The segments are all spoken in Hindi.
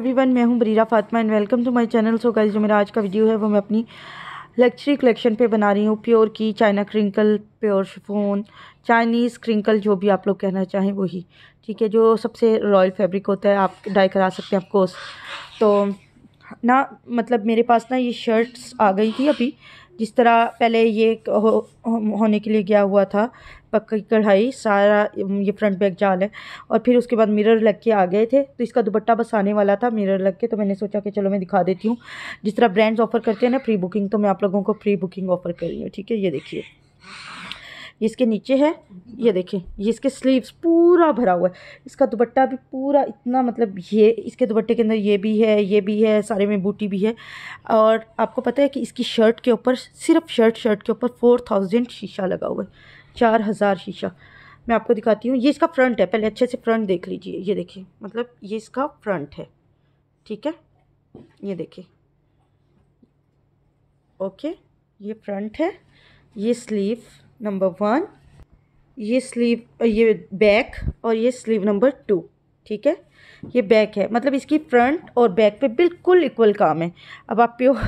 एवरीवन मैं हूं Barira Fatima and welcome to my channel so guys जो मेरा आज का वीडियो है वो मैं अपनी लक्चरी कलेक्शन पे बना रही हूँ प्योर की China crinkle pure chiffon Chinese crinkle जो भी आप लोग कहना चाहें वही ठीक है जो सबसे रॉयल फैब्रिक होता है आप डाई करा सकते हैं ऑफकोर्स तो ना मतलब मेरे पास ना ये शर्ट्स आ गई थी अभी जिस तरह पहले ये हो, होने के लिए गया हुआ था पक्की कढ़ाई सारा ये फ्रंट बैक जाल है और फिर उसके बाद मिरर लग के आ गए थे तो इसका दुपट्टा बस आने वाला था मिरर लग के तो मैंने सोचा कि चलो मैं दिखा देती हूँ जिस तरह ब्रांड्स ऑफ़र करते हैं ना प्री बुकिंग तो मैं आप लोगों को प्री बुकिंग ऑफ़र कर रही हूँ ठीक है ये देखिए इसके नीचे है ये देखें ये इसके स्लीव्स पूरा भरा हुआ है इसका दुपट्टा भी पूरा इतना मतलब ये इसके दुपट्टे के अंदर ये भी है ये भी है सारे में बूटी भी है और आपको पता है कि इसकी शर्ट के ऊपर सिर्फ शर्ट शर्ट के ऊपर फोर थाउजेंड शीशा लगा हुआ है चार हज़ार शीशा मैं आपको दिखाती हूँ ये इसका फ्रंट है पहले अच्छे से फ्रंट देख लीजिए ये देखिए मतलब ये इसका फ्रंट है ठीक है ये देखिए ओके ये फ्रंट है ये स्लीव नंबर वन ये स्लीव ये बैक और ये स्लीव नंबर टू ठीक है ये बैक है मतलब इसकी फ्रंट और बैक पे बिल्कुल इक्वल काम है अब आप प्योर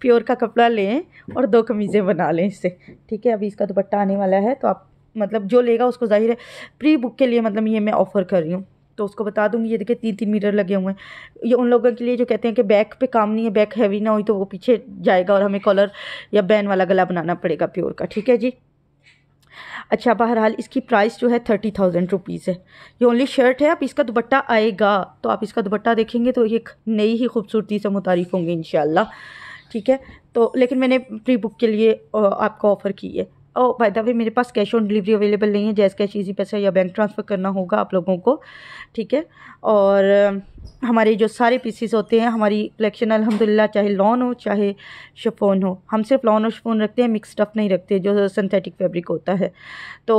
प्योर का कपड़ा लें और दो कमीज़ें बना लें इससे ठीक है अभी इसका दुपट्टा आने वाला है तो आप मतलब जो लेगा उसको जाहिर है प्री बुक के लिए मतलब ये मैं ऑफ़र कर रही हूँ तो उसको बता दूँगी ये देखिए तीन तीन मीटर लगे हुए हैं ये उन लोगों के लिए जो कहते हैं कि बैक पे काम नहीं है बैक हैवी ना हुई तो वो पीछे जाएगा और हमें कॉलर या बैन वाला गला बनाना पड़ेगा प्योर का ठीक है जी अच्छा बहरहाल इसकी प्राइस जो है थर्टी थाउजेंड रुपीज़ है ये ओनली शर्ट है अब इसका दुपट्टा आएगा तो आप इसका दुपट्टा देखेंगे तो एक नई ही खूबसूरती से मुतारफ़ होंगे इन ठीक है तो लेकिन मैंने प्री बुक के लिए आपको ऑफ़र की है ओ बाय द वे मेरे पास कैश ऑन डिलीवरी अवेलेबल नहीं है जैसे कैश ईजी पैसा या बैंक ट्रांसफ़र करना होगा आप लोगों को ठीक है और um, हमारे जो सारे पीसीस होते हैं हमारी कलेक्शन अल्हम्दुलिल्लाह चाहे लॉन हो चाहे शफोन हो हम सिर्फ लॉन और शफोन रखते हैं मिक्स स्टफ़ नहीं रखते जो सिंथेटिक फैब्रिक होता है तो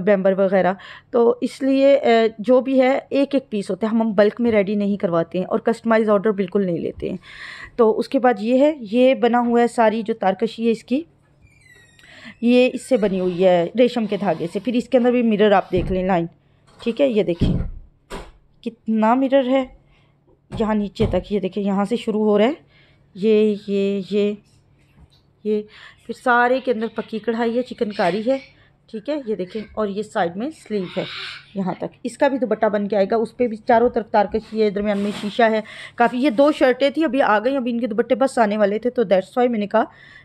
बैम्बर um, वगैरह तो इसलिए uh, जो भी है एक एक पीस होता है हम हम बल्क में रेडी नहीं करवाते हैं और कस्टमाइज ऑर्डर बिल्कुल नहीं लेते हैं तो उसके बाद ये है ये बना हुआ है सारी जो तारकशी है इसकी ये इससे बनी हुई है रेशम के धागे से फिर इसके अंदर भी मिरर आप देख लें लाइन ठीक है ये देखिए कितना मिरर है यहाँ नीचे तक ये देखिए यहाँ से शुरू हो रहा है ये ये ये ये फिर सारे के अंदर पक्की कढ़ाई है चिकनकारी है ठीक है ये देखें और ये साइड में स्लीव है यहाँ तक इसका भी दुपट्टा बन के आएगा उस पर भी चारों तरफ तारकश ये दरमियान में शीशा है काफ़ी ये दो शर्टें थी अभी आ गई अभी इनके दुपट्टे बस आने वाले थे तो दैट्स वाई मैंने कहा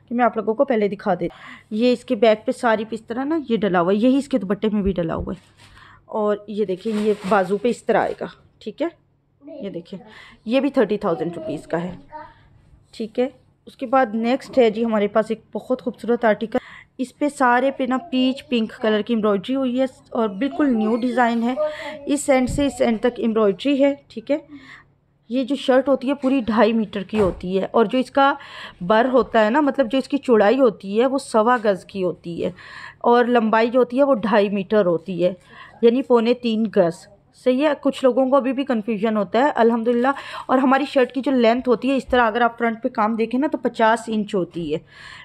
कि मैं आप लोगों को पहले दिखा दे ये इसके बैक पे सारी इस तरह ना ये डला हुआ है यही इसके दुपट्टे में भी डला हुआ है और ये देखें ये बाजू पर इस तरह आएगा ठीक है ये देखें ये भी थर्टी थाउजेंड रुपीज़ का है ठीक है उसके बाद नेक्स्ट है जी हमारे पास एक बहुत खूबसूरत आर्टिकल इस पे सारे पे ना पीच पिंक कलर की एम्ब्रॉयड्री हुई है और बिल्कुल न्यू डिज़ाइन है इस एंड से इस एंड तक एम्ब्रॉयड्री है ठीक है ये जो शर्ट होती है पूरी ढाई मीटर की होती है और जो इसका बर होता है ना मतलब जो इसकी चौड़ाई होती है वो सवा गज़ की होती है और लंबाई जो होती है वो ढाई मीटर होती है यानी पौने तीन गज़ सही है कुछ लोगों को अभी भी कन्फ्यूजन होता है अल्हम्दुलिल्लाह और हमारी शर्ट की जो लेंथ होती है इस तरह अगर आप फ्रंट पे काम देखें ना तो पचास इंच होती है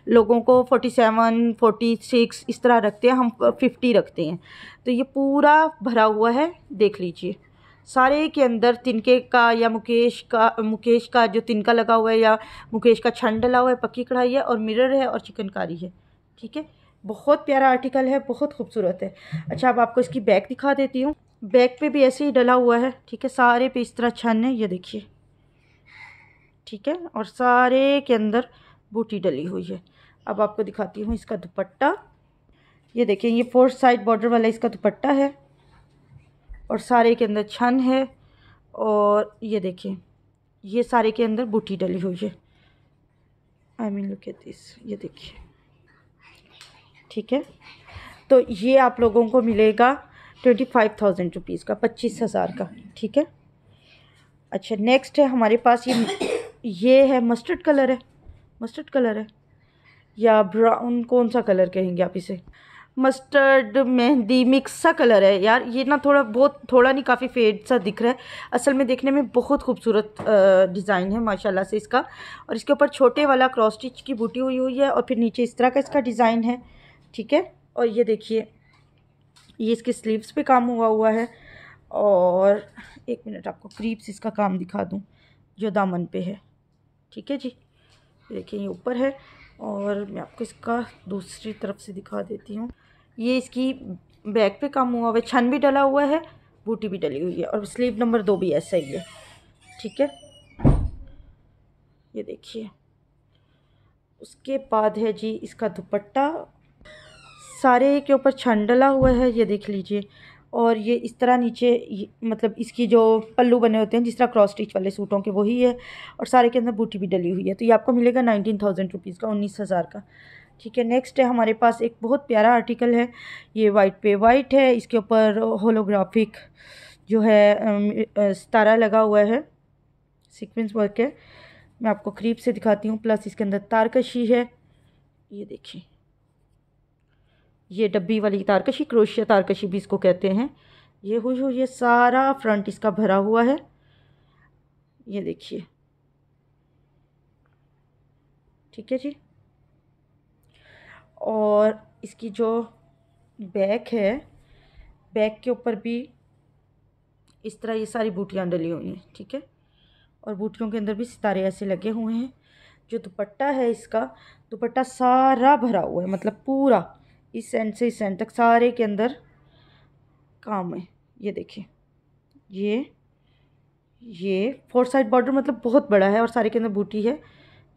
लोगों को फोर्टी सेवन सिक्स इस तरह रखते हैं हम फिफ्टी रखते हैं तो ये पूरा भरा हुआ है देख लीजिए सारे के अंदर तिनके का या मुकेश का मुकेश का जो तिनका लगा हुआ है या मुकेश का छन डला हुआ है पक्की कढ़ाई है और मिरर है और चिकनकारी है ठीक है बहुत प्यारा आर्टिकल है बहुत खूबसूरत है अच्छा अब आपको इसकी बैक दिखा देती हूँ बैक पे भी ऐसे ही डला हुआ है ठीक है सारे पे इस तरह छन है ये देखिए ठीक है और सारे के अंदर बूटी डली हुई है अब आपको दिखाती हूँ इसका दुपट्टा ये देखिए ये फोर साइड बॉर्डर वाला इसका दुपट्टा है और सारे के अंदर छन है और ये देखिए ये सारे के अंदर बूटी डली हुई है I mean look at this ये देखिए ठीक है तो ये आप लोगों को मिलेगा ट्वेंटी फाइव थाउजेंड रुपीज़ का पच्चीस हज़ार का ठीक है अच्छा नेक्स्ट है हमारे पास ये ये है मस्टर्ड कलर है मस्टर्ड कलर है या ब्राउन कौन सा कलर कहेंगे आप इसे मस्टर्ड मेहंदी मिक्स सा कलर है यार ये ना थोड़ा बहुत थोड़ा नहीं काफ़ी फेड सा दिख रहा है असल में देखने में बहुत खूबसूरत डिज़ाइन है माशाल्लाह से इसका और इसके ऊपर छोटे वाला क्रॉस स्टिच की बूटी हुई हुई है और फिर नीचे इस तरह का इसका डिज़ाइन है ठीक है और ये देखिए ये इसके स्लीव्स पे काम हुआ हुआ है और एक मिनट आपको क्रीप्स इसका काम दिखा दूँ जो दामन पे है ठीक है जी देखिए ये ऊपर है और मैं आपको इसका दूसरी तरफ से दिखा देती हूँ ये इसकी बैक पे काम हुआ हुआ है छन भी डला हुआ है बूटी भी डली हुई है और स्लीव नंबर दो भी ऐसा ही है ठीक है ये देखिए उसके बाद है जी इसका दुपट्टा सारे के ऊपर छन डला हुआ है ये देख लीजिए और ये इस तरह नीचे मतलब इसकी जो पल्लू बने होते हैं जिस तरह क्रॉस स्टिच वाले सूटों के वही है और सारे के अंदर बूटी भी डली हुई है तो ये आपको मिलेगा नाइनटीन थाउजेंड रुपीज़ का उन्नीस हज़ार का ठीक है नेक्स्ट है हमारे पास एक बहुत प्यारा आर्टिकल है ये वाइट पे वाइट है इसके ऊपर होलोग्राफिक जो है तारा लगा हुआ है सिक्वेंस वर्क है मैं आपको करीब से दिखाती हूँ प्लस इसके अंदर तारकशी है ये देखिए ये डब्बी वाली तारकशी क्रोशिया तारकशी भी इसको कहते हैं ये हुई हुई ये सारा फ्रंट इसका भरा हुआ है ये देखिए ठीक है जी और इसकी जो बैक है बैक के ऊपर भी इस तरह ये सारी बूटियाँ डली हुई हैं ठीक है और बूटियों के अंदर भी सितारे ऐसे लगे हुए हैं जो दुपट्टा है इसका दुपट्टा सारा भरा हुआ है मतलब पूरा इस एंड से इस एंड तक सारे के अंदर काम है ये देखिए ये ये फोर साइड बॉर्डर मतलब बहुत बड़ा है और सारे के अंदर बूटी है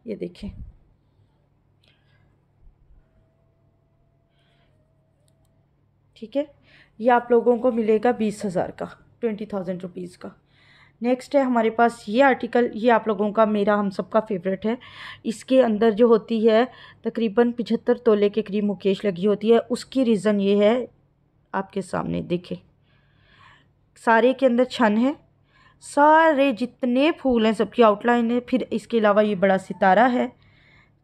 ये देखिए ठीक है ये आप लोगों को मिलेगा बीस हज़ार का ट्वेंटी थाउजेंड रुपीज़ का नेक्स्ट है हमारे पास ये आर्टिकल ये आप लोगों का मेरा हम सबका फेवरेट है इसके अंदर जो होती है तकरीबन पिछहत्तर तोले के करीब मुकेश लगी होती है उसकी रीज़न ये है आपके सामने देखें सारे के अंदर छन है सारे जितने फूल हैं सबकी आउटलाइन है फिर इसके अलावा ये बड़ा सितारा है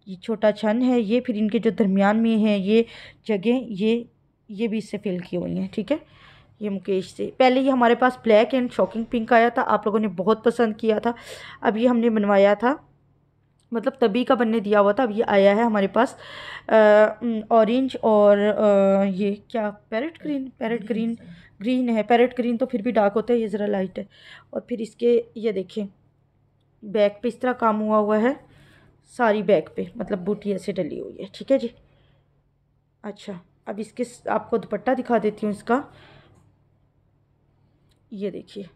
ये छोटा छन है ये फिर इनके जो दरमियान में है ये जगह ये ये भी इससे फिल की हुई हैं ठीक है ये मुकेश से पहले ये हमारे पास ब्लैक एंड शॉकिंग पिंक आया था आप लोगों ने बहुत पसंद किया था अब ये हमने बनवाया था मतलब तभी का बनने दिया हुआ था अब ये आया है हमारे पास ऑरेंज और आ, ये क्या parrot green parrot green green है पैरेट ग्रीन तो फिर भी डार्क होता है ये ज़रा लाइट है और फिर इसके ये देखें बैक पे इस तरह काम हुआ हुआ है सारी बैक पे मतलब बूटी ऐसे डली हुई है ठीक है जी अच्छा अब इसके आपको दुपट्टा दिखा देती हूँ इसका ये देखिए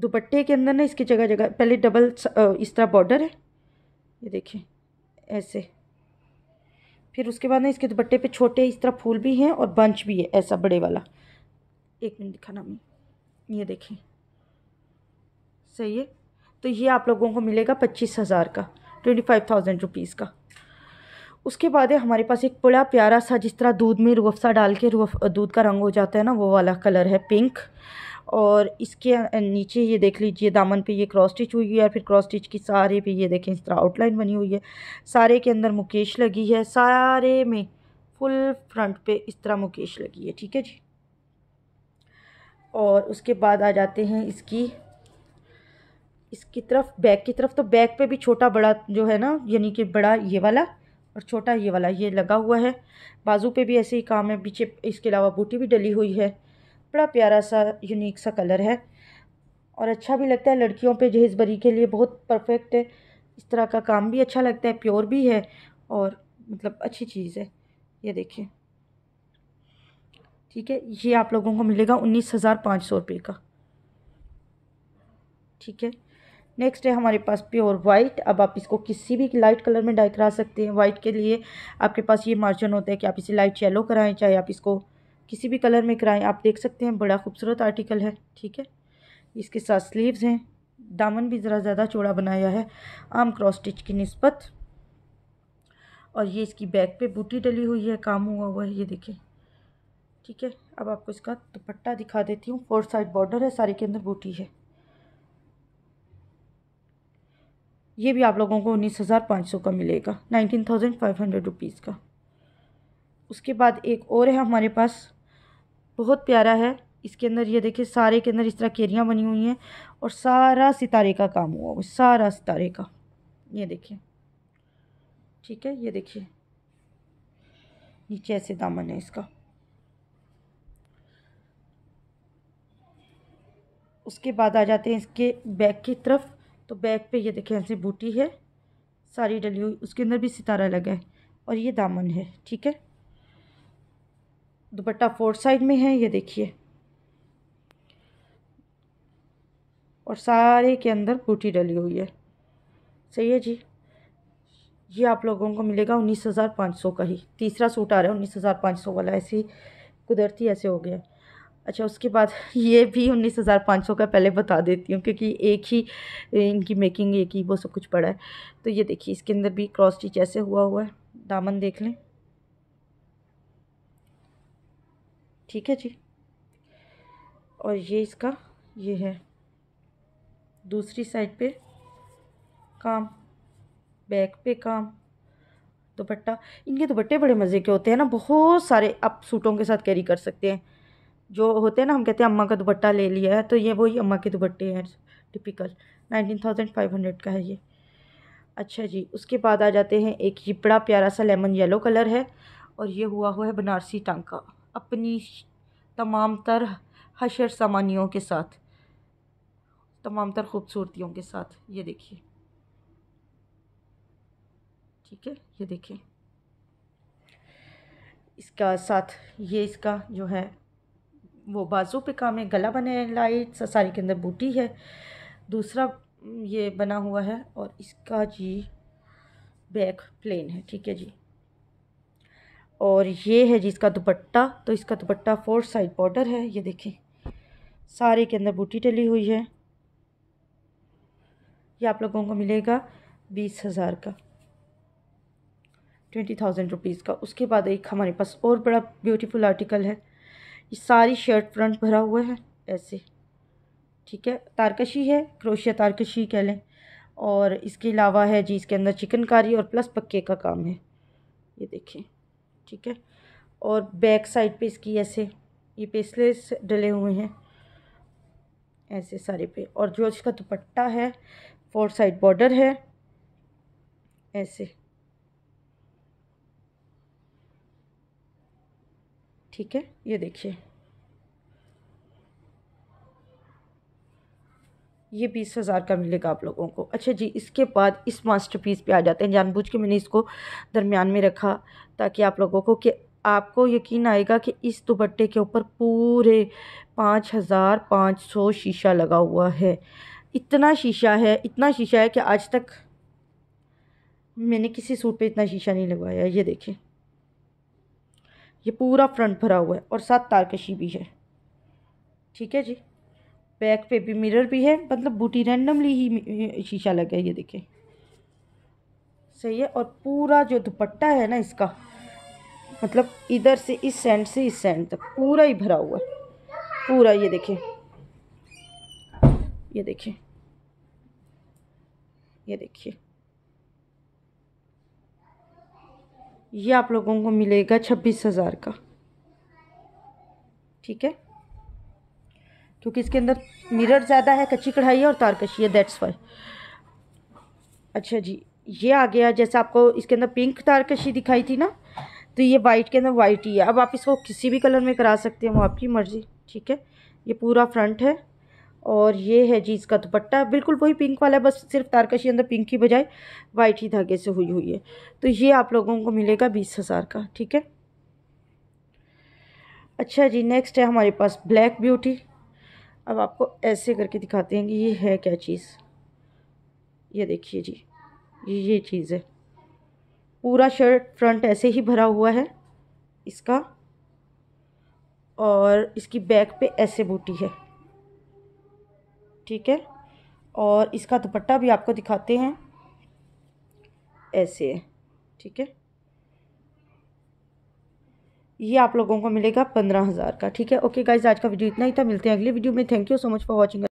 दुपट्टे के अंदर ना इसकी जगह जगह पहले डबल इस तरह बॉर्डर है ये देखिए ऐसे फिर उसके बाद ना इसके दुपट्टे पे छोटे इस तरह फूल भी हैं और बंच भी है ऐसा बड़े वाला एक मिनट दिखाना मैं ये देखें सही है तो ये आप लोगों को मिलेगा पच्चीस हज़ार का ट्वेंटी फाइव थाउजेंड रुपीज़ का उसके बाद है हमारे पास एक बड़ा प्यारा सा जिस तरह दूध में रुअफ़सा डाल के रूअफ दूध का रंग हो जाता है ना वो वाला कलर है पिंक और इसके नीचे ये देख लीजिए दामन पे ये क्रॉस स्टिच हुई है फिर क्रॉस स्टिच की सारे पे ये देखें इस तरह आउटलाइन बनी हुई है सारे के अंदर मुकेश लगी है सारे में फुल फ्रंट पे इस तरह मुकेश लगी है ठीक है जी और उसके बाद आ जाते हैं इसकी इसकी तरफ बैक की तरफ तो बैक पे भी छोटा बड़ा जो है ना यानी कि बड़ा ये वाला और छोटा ये वाला ये लगा हुआ है बाजू पे भी ऐसे ही काम है पीछे इसके अलावा बूटी भी डली हुई है बड़ा प्यारा सा यूनिक सा कलर है और अच्छा भी लगता है लड़कियों पे जहेज बरी के लिए बहुत परफेक्ट है इस तरह का काम भी अच्छा लगता है प्योर भी है और मतलब अच्छी चीज़ है ये देखिए ठीक है ये आप लोगों को मिलेगा उन्नीस हज़ार पाँच सौ रुपये का ठीक है नेक्स्ट है हमारे पास प्योर वाइट अब आप इसको किसी भी लाइट कलर में डाई करा सकते हैं वाइट के लिए आपके पास ये मार्जन होता है कि आप इसे लाइट येलो कराएं चाहे आप इसको किसी भी कलर में कराएं आप देख सकते हैं बड़ा खूबसूरत आर्टिकल है ठीक है इसके साथ स्लीव्स हैं दामन भी ज़रा ज़्यादा चौड़ा बनाया है आम क्रॉस स्टिच की नस्बत और ये इसकी बैक पर बूटी डली हुई है काम हुआ हुआ है ये देखें ठीक है अब आपको इसका दुपट्टा दिखा देती हूँ फोर साइड बॉर्डर है सारी के अंदर बूटी है ये भी आप लोगों को उन्नीस हज़ार पाँच सौ का मिलेगा nineteen thousand five hundred rupees का उसके बाद एक और है हमारे पास बहुत प्यारा है इसके अंदर ये देखिए सारे के अंदर इस तरह केरियाँ बनी हुई हैं और सारा सितारे का काम हुआ हुआ सारा सितारे का ये देखिए ठीक है ये देखिए नीचे ऐसे दामन है इसका उसके बाद आ जाते हैं इसके बैक की तरफ तो बैक पे ये देखें ऐसे बूटी है सारी डली हुई उसके अंदर भी सितारा लगा है और ये दामन है ठीक है दुपट्टा फोर साइड में है ये देखिए और सारे के अंदर बूटी डली हुई है सही है जी ये आप लोगों को मिलेगा उन्नीस हज़ार पाँच सौ का ही तीसरा सूट आ रहा है उन्नीस हज़ार पाँच सौ वाला ऐसे ही कुदरती ऐसे हो गया अच्छा उसके बाद ये भी उन्नीस हज़ार पाँच सौ का पहले बता देती हूँ क्योंकि एक ही इनकी मेकिंग एक ही वो सब कुछ पड़ा है तो ये देखिए इसके अंदर भी क्रॉस स्टिच ऐसे हुआ हुआ है दामन देख लें ठीक है जी और ये इसका ये है दूसरी साइड पे काम बैक पे काम दुपट्टा इनके दुपट्टे बड़े मज़े के होते हैं ना बहुत सारे आप सूटों के साथ कैरी कर सकते हैं जो होते हैं ना हम कहते हैं अम्मा का दुपट्टा ले लिया है तो ये वही अम्मा के दुपट्टे हैं typical nineteen thousand five hundred का है ये अच्छा जी उसके बाद आ जाते हैं एक ये बड़ा प्यारा सा लेमन येलो कलर है और ये हुआ हुआ है बनारसी टांका अपनी तमाम तर हशर सामानियों के साथ तमाम तर खूबसूरतियों के साथ ये देखिए ठीक है ये देखें इसका साथ ये इसका जो है वो बाजू पे काम है गला बने हैं लाइट साड़ी के अंदर बूटी है दूसरा ये बना हुआ है और इसका जी बैक प्लेन है ठीक है जी और ये है जी इसका दुपट्टा तो इसका दुपट्टा फोर साइड बॉर्डर है ये देखें सारे के अंदर बूटी टली हुई है ये आप लोगों को मिलेगा बीस हज़ार का ट्वेंटी थाउजेंड रुपीज़ का उसके बाद एक हमारे पास और बड़ा ब्यूटीफुल आर्टिकल है ये सारी शर्ट फ्रंट भरा हुआ है ऐसे ठीक है तारकशी है क्रोशिया तारकशी कह लें और इसके अलावा है जी इसके अंदर चिकनकारी और प्लस पक्के का काम है ये देखें ठीक है और बैक साइड पे इसकी ऐसे ये पेसलेस डले हुए हैं ऐसे सारे पे और जो इसका दुपट्टा है फोर साइड बॉर्डर है ऐसे ठीक है ये देखिए ये बीस हज़ार का मिलेगा आप लोगों को अच्छा जी इसके बाद इस मास्टरपीस पे आ जाते हैं जानबूझ के मैंने इसको दरमियान में रखा ताकि आप लोगों को कि आपको यकीन आएगा कि इस दुपट्टे के ऊपर पूरे पाँच हज़ार पाँच सौ शीशा लगा हुआ है इतना शीशा है इतना शीशा है कि आज तक मैंने किसी सूट पे इतना शीशा नहीं लगवाया ये देखें ये पूरा फ्रंट भरा हुआ है और साथ तारकशी भी है ठीक है जी बैक पे भी मिरर भी है मतलब बूटी रैंडमली ही शीशा लगा है ये देखें सही है और पूरा जो दुपट्टा है ना इसका मतलब इधर से इस सैंड से इस सैंड तक पूरा ही भरा हुआ है पूरा ये देखें ये देखें ये देखिए ये आप लोगों को मिलेगा छब्बीस हज़ार का ठीक है क्योंकि इसके अंदर मिरर ज़्यादा है कच्ची कढ़ाई है और तारकशी है दैट्स वाई अच्छा जी ये आ गया जैसे आपको इसके अंदर पिंक तारकशी दिखाई थी ना तो ये वाइट के अंदर वाइट ही है अब आप इसको किसी भी कलर में करा सकते हैं वो आपकी मर्ज़ी ठीक है ये पूरा फ्रंट है और ये है जी इसका दुपट्टा बिल्कुल वही पिंक वाला है बस सिर्फ तारकशी अंदर पिंक की बजाय वाइट ही धागे से हुई हुई है तो ये आप लोगों को मिलेगा बीस हज़ार का ठीक है अच्छा जी नेक्स्ट है हमारे पास ब्लैक ब्यूटी अब आपको ऐसे करके दिखाते हैं कि ये है क्या चीज़ ये देखिए जी ये ये चीज़ है पूरा शर्ट फ्रंट ऐसे ही भरा हुआ है इसका और इसकी बैक पे ऐसे बूटी है ठीक है और इसका दुपट्टा भी आपको दिखाते हैं ऐसे ठीक है ये आप लोगों को मिलेगा पंद्रह हज़ार का ठीक है ओके गाइज आज का वीडियो इतना ही था मिलते हैं अगले वीडियो में thank you so much for watching